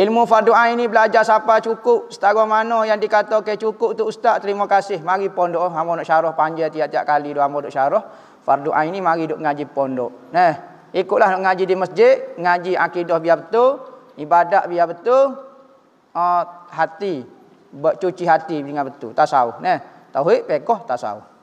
Ilmu fardu'ah ini belajar siapa cukup, setara mana yang dikatakan cukup tu ustaz, terima kasih. Mari pondok, oh, hamba nak syarah panjang tiap-tiap kali, hamba nak syarah. Fardu'ah ini mari duduk ngaji pondok. Nah, ikutlah nak ngaji di masjid, ngaji akidah biar betul, ibadat biar betul, uh, hati, cuci hati dengan betul, tasawuf. Nah, tauhid, pekoh, tasawuf.